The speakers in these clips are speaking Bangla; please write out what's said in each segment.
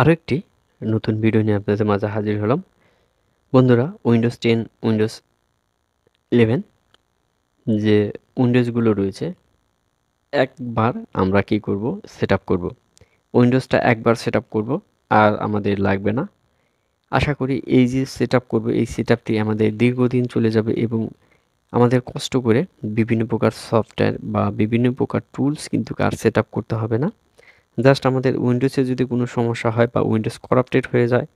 আরও একটি নতুন ভিডিও নিয়ে আপনাদের মাঝে হাজির হলাম বন্ধুরা উইন্ডোজ টেন উইন্ডোজ ইলেভেন যে উইন্ডোজগুলো রয়েছে একবার আমরা কি করব সেট আপ করবো উইন্ডোজটা একবার সেট আপ করবো আর আমাদের লাগবে না আশা করি এই যে সেট আপ করবো এই সেট আপটি আমাদের দীর্ঘদিন চলে যাবে এবং আমাদের কষ্ট করে বিভিন্ন প্রকার সফটওয়্যার বা বিভিন্ন প্রকার টুলস কিন্তু আর সেট আপ করতে হবে না জাস্ট আমাদের উইন্ডোজে যদি কোনো সমস্যা হয় বা উইন্ডোজ করাপ্টেড হয়ে যায়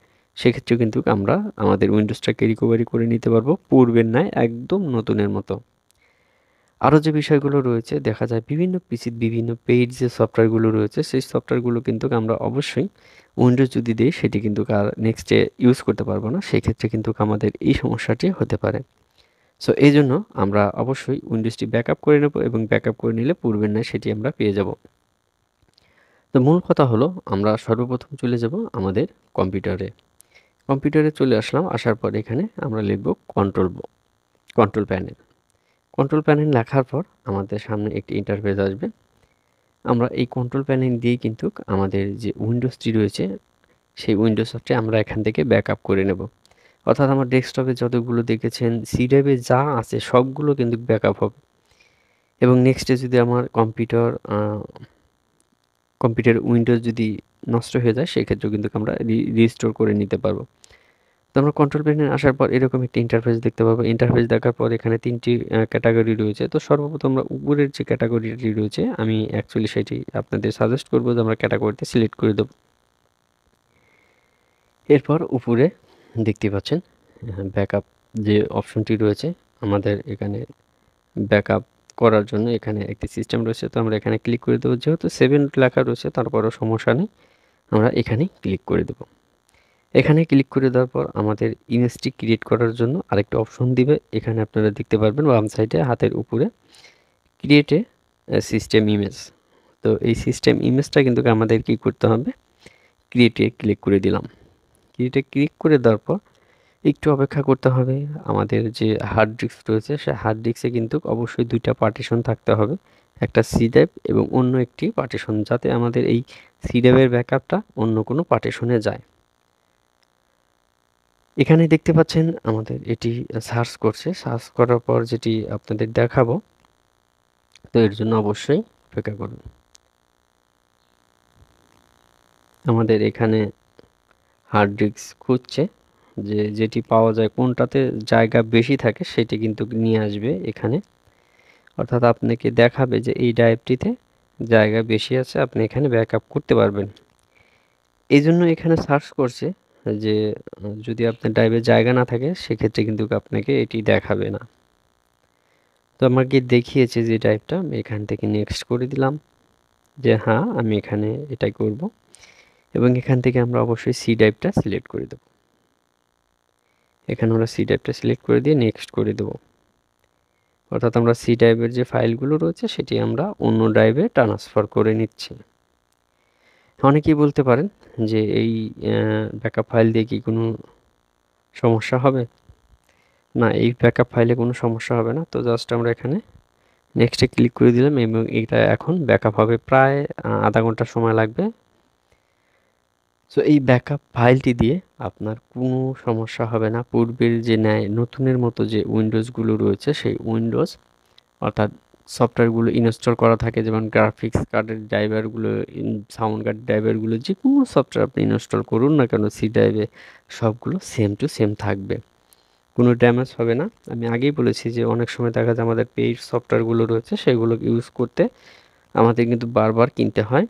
সেক্ষেত্রে কিন্তু আমরা আমাদের উইন্ডোজটাকে রিকভারি করে নিতে পারবো পূর্বের ন্যায় একদম নতুনের মতো আরও যে বিষয়গুলো রয়েছে দেখা যায় বিভিন্ন পিসির বিভিন্ন পেইড যে সফটওয়্যারগুলো রয়েছে সেই সফটওয়্যারগুলো কিন্তু আমরা অবশ্যই উইন্ডোজ যদি দিই সেটি কিন্তু আর নেক্সটে ইউজ করতে পারবো না সেক্ষেত্রে কিন্তু আমাদের এই সমস্যাটি হতে পারে সো এই জন্য আমরা অবশ্যই উইন্ডোজটি ব্যাকআপ করে নেব এবং ব্যাকআপ করে নিলে পূর্বের ন্যায় সেটি আমরা পেয়ে যাব তো মূল কথা হলো আমরা সর্বপ্রথম চলে যাব আমাদের কম্পিউটারে কম্পিউটারে চলে আসলাম আসার পর এখানে আমরা লিখব control control panel control panel লেখার পর আমাদের সামনে একটি ইন্টারফেস আসবে আমরা এই কন্ট্রোল প্যানেল দিয়ে কিন্তু আমাদের যে উইন্ডোজটি রয়েছে সেই উইন্ডোজ সফটে আমরা এখান থেকে ব্যাক করে নেব অর্থাৎ আমার ডেস্কটপে যতগুলো দেখেছেন সি ড্রাইভে যা আছে সবগুলো কিন্তু ব্যাক হবে এবং নেক্সটে যদি আমার কম্পিউটার কম্পিউটার উইন্ডোজ যদি নষ্ট হয়ে যায় সেক্ষেত্রেও কিন্তু আমরা রিস্টোর করে নিতে পারবো তো আমরা কন্ট্রোল প্যানে আসার পর এরকম একটি ইন্টারফেস দেখতে পাবো ইন্টারফেস দেখার পর এখানে তিনটি ক্যাটাগরি রয়েছে তো সর্বপ্রথম আমরা উপরের যে ক্যাটাগরিটি রয়েছে আমি অ্যাকচুয়ালি সেটি আপনাদের সাজেস্ট করবো যে আমরা ক্যাটাগরিতে সিলেক্ট করে দেবো এরপর উপরে দেখতে পাচ্ছেন ব্যাকআপ যে অপশনটি রয়েছে আমাদের এখানে ব্যাকআপ করার জন্য এখানে একটি সিস্টেম রয়েছে তো আমরা এখানে ক্লিক করে দেবো যেহেতু সেভেন লেখা রয়েছে তারপরও সমস্যা নেই আমরা এখানে ক্লিক করে দেব এখানে ক্লিক করে দেওয়ার পর আমাদের ইমেজটি ক্রিয়েট করার জন্য আরেকটা অপশন দিবে এখানে আপনারা দেখতে পারবেন বাম সাইডে হাতের উপরে ক্রিয়েটে সিস্টেম ইমেজ তো এই সিস্টেম ইমেজটা কিন্তু আমাদের কি করতে হবে ক্রিয়েটে ক্লিক করে দিলাম ক্রিয়েটে ক্লিক করে দেওয়ার পর একটু অপেক্ষা করতে হবে আমাদের যে হার্ড ডিস্ক রয়েছে সে হার্ড ডিস্কে কিন্তু অবশ্যই দুইটা পার্টিশন থাকতে হবে একটা সি ড্রাইভ এবং অন্য একটি পার্টিশন যাতে আমাদের এই সি ড্রাইভের ব্যাকআপটা অন্য কোনো পার্টিশনে যায় এখানে দেখতে পাচ্ছেন আমাদের এটি সার্চ করছে সার্চ করার পর যেটি আপনাদের দেখাবো তো এর জন্য অবশ্যই অপেক্ষা করুন আমাদের এখানে হার্ড ডিস্ক খুঁজছে যে যেটি পাওয়া যায় কোনটাতে জায়গা বেশি থাকে সেটি কিন্তু নিয়ে আসবে এখানে অর্থাৎ আপনাকে দেখাবে যে এই ডাইভটিতে জায়গা বেশি আছে আপনি এখানে ব্যাক করতে পারবেন এই জন্য এখানে সার্চ করছে যে যদি আপনার ড্রাইভে জায়গা না থাকে সেক্ষেত্রে কিন্তু আপনাকে এটি দেখাবে না তো আমাকে দেখিয়েছে যে ডাইভটা আমি এখান থেকে নেক্সট করে দিলাম যে হ্যাঁ আমি এখানে এটাই করব এবং এখান থেকে আমরা অবশ্যই সি ডাইভটা সিলেক্ট করে দেবো এখানে আমরা সি ড্রাইভটা সিলেক্ট করে দিয়ে নেক্সট করে দেব অর্থাৎ আমরা সি ড্রাইভের যে ফাইলগুলো রয়েছে সেটি আমরা অন্য ড্রাইভে ট্রান্সফার করে নিচ্ছি অনেকেই বলতে পারেন যে এই ব্যাকআপ ফাইল দিয়ে কি কোনো সমস্যা হবে না এই ব্যাকআপ ফাইলে কোনো সমস্যা হবে না তো জাস্ট আমরা এখানে নেক্সটে ক্লিক করে দিলাম এবং এটা এখন ব্যাকআপ হবে প্রায় আধা ঘন্টা সময় লাগবে সো এই ব্যাকআপ ফাইলটি দিয়ে আপনার কোনো সমস্যা হবে না পূর্বের যে ন্যায় নতুনের মতো যে উইন্ডোজগুলো রয়েছে সেই উইন্ডোজ অর্থাৎ সফটওয়্যারগুলো ইনস্টল করা থাকে যেমন গ্রাফিক্স কার্ডের ড্রাইভারগুলো সাউন্ড কার্ড ড্রাইভারগুলো যে কোনো সফটওয়্যার আপনি ইনস্টল করুন না কেন সি ড্রাইভে সবগুলো সেম টু সেম থাকবে কোনো ড্যামেজ হবে না আমি আগেই বলেছি যে অনেক সময় দেখা যায় আমাদের পেইড সফটওয়্যারগুলো রয়েছে সেগুলো ইউজ করতে আমাদের কিন্তু বারবার কিনতে হয়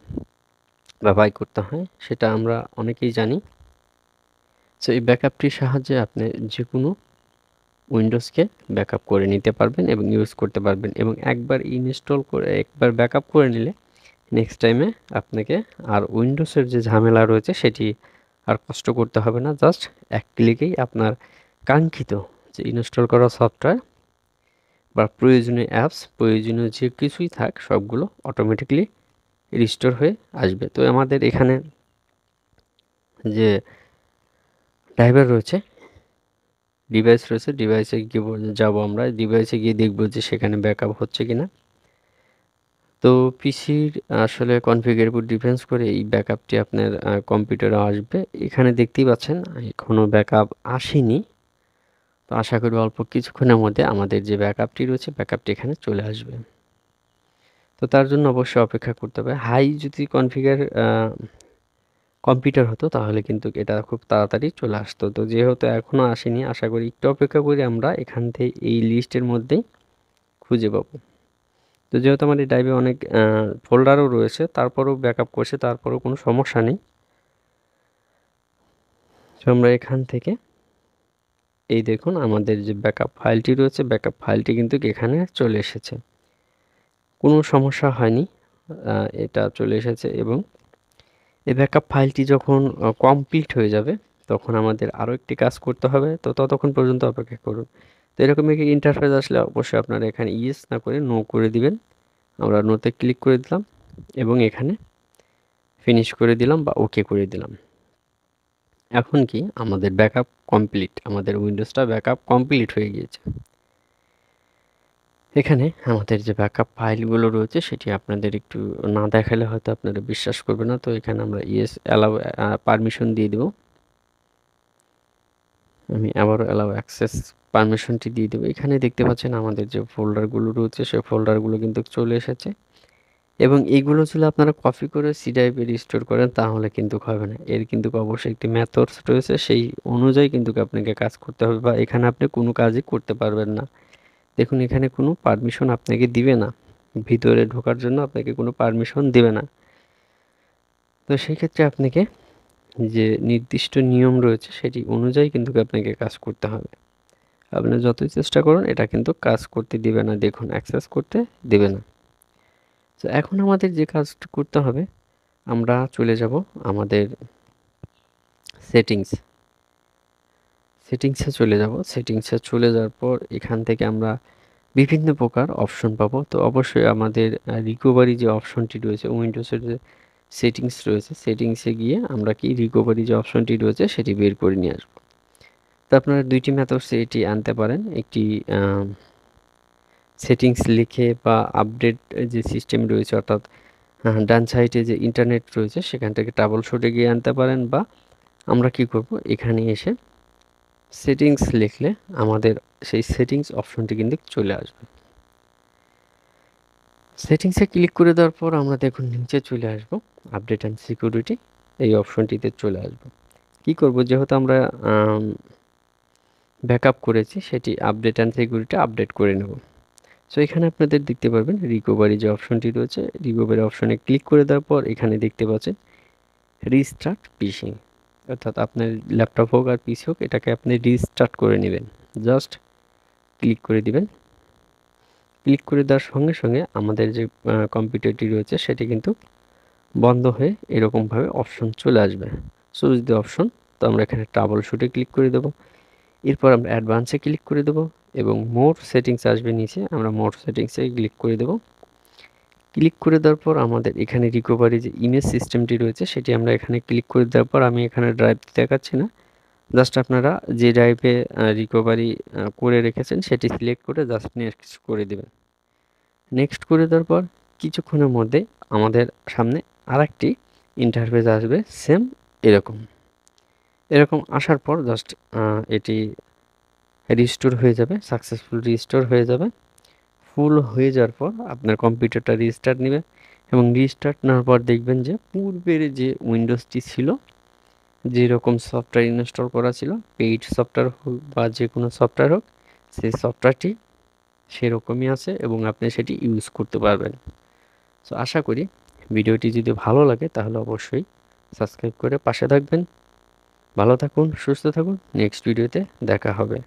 ব্যবহার করতে হয় সেটা আমরা অনেকেই জানি সো এই ব্যাকআপটির সাহায্যে আপনি যে কোনো উইন্ডোজকে ব্যাকআপ করে নিতে পারবেন এবং ইউজ করতে পারবেন এবং একবার ইনস্টল করে একবার ব্যাকআপ করে নিলে নেক্সট টাইমে আপনাকে আর উইন্ডোজের যে ঝামেলা রয়েছে সেটি আর কষ্ট করতে হবে না জাস্ট এক ক্লিকেই আপনার কাঙ্ক্ষিত যে ইনস্টল করা সফটওয়্যার বা প্রয়োজনীয় অ্যাপস প্রয়োজনীয় যে কিছুই থাক সবগুলো অটোমেটিকলি রিস্টোর হয়ে আসবে তো আমাদের এখানে যে ড্রাইভার রয়েছে ডিভাইস রয়েছে ডিভাইসে গিয়ে যাব আমরা ডিভাইসে গিয়ে দেখব যে সেখানে ব্যাকআপ হচ্ছে কি না তো পিসির আসলে কনফিগের উপর ডিফেন্স করে এই ব্যাকআপটি আপনার কম্পিউটারে আসবে এখানে দেখতেই পাচ্ছেন এখনও ব্যাকআপ আসেনি তো আশা করি অল্প কিছুক্ষণের মধ্যে আমাদের যে ব্যাকআপটি রয়েছে ব্যাকআপটি এখানে চলে আসবে তো তার জন্য অবশ্যই অপেক্ষা করতে হবে হাই যদি কনফিগার কম্পিউটার হতো তাহলে কিন্তু এটা খুব তাড়াতাড়ি চলে আসতো তো যেহেতু এখনও আসেনি আশা করি একটু অপেক্ষা করি আমরা এখান থেকে এই লিস্টের মধ্যেই খুঁজে পাবো তো যেহেতু আমার এই ড্রাইভে অনেক ফোল্ডারও রয়েছে তারপরেও ব্যাকআপ করছে তারপরেও কোনো সমস্যা নেই তো আমরা এখান থেকে এই দেখুন আমাদের যে ব্যাকআপ ফাইলটি রয়েছে ব্যাকআপ ফাইলটি কিন্তু এখানে চলে এসেছে কোনো সমস্যা হয়নি এটা চলে এসেছে এবং এই ব্যাকআপ ফাইলটি যখন কমপ্লিট হয়ে যাবে তখন আমাদের আরও একটি কাজ করতে হবে তো ততক্ষণ পর্যন্ত অপেক্ষা করুন তো এরকম একটি ইন্টারফেস আসলে অবশ্যই আপনারা এখানে ইয়েস না করে নো করে দিবেন আমরা নোতে ক্লিক করে দিলাম এবং এখানে ফিনিশ করে দিলাম বা ওকে করে দিলাম এখন কি আমাদের ব্যাকআপ কমপ্লিট আমাদের উইন্ডোজটা ব্যাকআপ কমপ্লিট হয়ে গিয়েছে এখানে আমাদের যে ব্যাকআপ ফাইলগুলো রয়েছে সেটি আপনাদের একটু না দেখালে হয়তো আপনারা বিশ্বাস করবে না তো এখানে আমরা ইয়েস অ্যালাউ পারমিশন দিয়ে দেব আমি আবারও অ্যালাউ অ্যাক্সেস পারমিশনটি দিয়ে দেবো এখানে দেখতে পাচ্ছেন আমাদের যে ফোল্ডারগুলো রয়েছে সে ফোল্ডারগুলো কিন্তু চলে এসেছে এবং এইগুলো যদি আপনারা কপি করে সি ড্রাইভে রিস্টোর করেন তাহলে কিন্তু হবে না এর কিন্তু অবশ্যই একটি মেথডস রয়েছে সেই অনুযায়ী কিন্তু আপনাকে কাজ করতে হবে বা এখানে আপনি কোনো কাজই করতে পারবেন না দেখুন এখানে কোনো পারমিশন আপনাকে দিবে না ভিতরে ঢোকার জন্য আপনাকে কোনো পারমিশন দেবে না তো সেই ক্ষেত্রে আপনাকে যে নির্দিষ্ট নিয়ম রয়েছে সেটি অনুযায়ী কিন্তু আপনাকে কাজ করতে হবে আপনি যতই চেষ্টা করুন এটা কিন্তু কাজ করতে দিবে না দেখুন অ্যাক্সেস করতে দেবে না তো এখন আমাদের যে কাজ করতে হবে আমরা চলে যাব আমাদের সেটিংস সেটিংসে চলে যাব সেটিংসে চলে যাওয়ার পর এখান থেকে আমরা বিভিন্ন প্রকার অপশন পাবো তো অবশ্যই আমাদের রিকোভারি যে অপশনটি রয়েছে উইন্ডোজের যে সেটিংস রয়েছে সেটিংসে গিয়ে আমরা কি রিকোভারি যে অপশনটি রয়েছে সেটি বের করে নিয়ে আসব তো আপনারা দুইটি মেথডসে এটি আনতে পারেন একটি সেটিংস লিখে বা আপডেট যে সিস্টেম রয়েছে অর্থাৎ ডান সাইডে যে ইন্টারনেট রয়েছে সেখান থেকে ট্রাবল শুটে গিয়ে আনতে পারেন বা আমরা কি করব এখানে এসে সেটিংস লিখলে আমাদের সেই সেটিংস অপশনটি কিন্তু চলে আসবে সেটিংসে ক্লিক করে দেওয়ার পর আমরা দেখুন নিচে চলে আসব আপডেট অ্যান্ড সিকিউরিটি এই অপশনটিতে চলে আসব কি করব যেহেতু আমরা ব্যাকআপ করেছি সেটি আপডেট অ্যান্ড সিকিউরিটি আপডেট করে নেব সো এখানে আপনাদের দেখতে পারবেন রিকোভারি যে অপশনটি রয়েছে রিকোভারি অপশনে ক্লিক করে দেওয়ার পর এখানে দেখতে পাচ্ছেন রিস্টার্ট পিসিং অর্থাৎ আপনার ল্যাপটপ হোক আর পিসি হোক এটাকে আপনি রিস্টার্ট করে নেবেন জাস্ট ক্লিক করে দিবেন ক্লিক করে দেওয়ার সঙ্গে সঙ্গে আমাদের যে কম্পিউটারটি রয়েছে সেটি কিন্তু বন্ধ হয়ে এরকমভাবে অপশন চলে আসবে সুইচ দি অপশন তো আমরা এখানে ট্রাবল শুটে ক্লিক করে দেবো এরপর আমরা অ্যাডভান্সে ক্লিক করে দেবো এবং মোর সেটিংস আসবে নিচে আমরা মোর সেটিংসে ক্লিক করে দেবো ক্লিক করে দেওয়ার পর আমাদের এখানে রিকভারি যে ইমেজ সিস্টেমটি রয়েছে সেটি আমরা এখানে ক্লিক করে দেওয়ার পর আমি এখানে ড্রাইভ দেখাচ্ছি না জাস্ট আপনারা যে ড্রাইভে রিকভারি করে রেখেছেন সেটি সিলেক্ট করে জাস্ট নেক্সট করে দেবেন নেক্সট করে দেওয়ার পর কিছুক্ষণের মধ্যে আমাদের সামনে আর একটি ইন্টারফেস আসবে সেম এরকম এরকম আসার পর জাস্ট এটি রিস্টোর হয়ে যাবে সাকসেসফুল রিস্টোর হয়ে যাবে ফুল হয়ে যাওয়ার পর আপনার কম্পিউটারটা রিস্টার্ট নেবে এবং রিস্টার্ট নেওয়ার পর দেখবেন যে পূর্বের যে উইন্ডোজটি ছিল যেরকম সফটওয়্যার ইনস্টল করা ছিল পেইড সফটওয়্যার হোক বা যে কোনো সফটওয়্যার হোক সেই সফটওয়্যারটি সেরকমই আছে এবং আপনি সেটি ইউজ করতে পারবেন সো আশা করি ভিডিওটি যদি ভালো লাগে তাহলে অবশ্যই সাবস্ক্রাইব করে পাশে থাকবেন ভালো থাকুন সুস্থ থাকুন নেক্সট ভিডিওতে দেখা হবে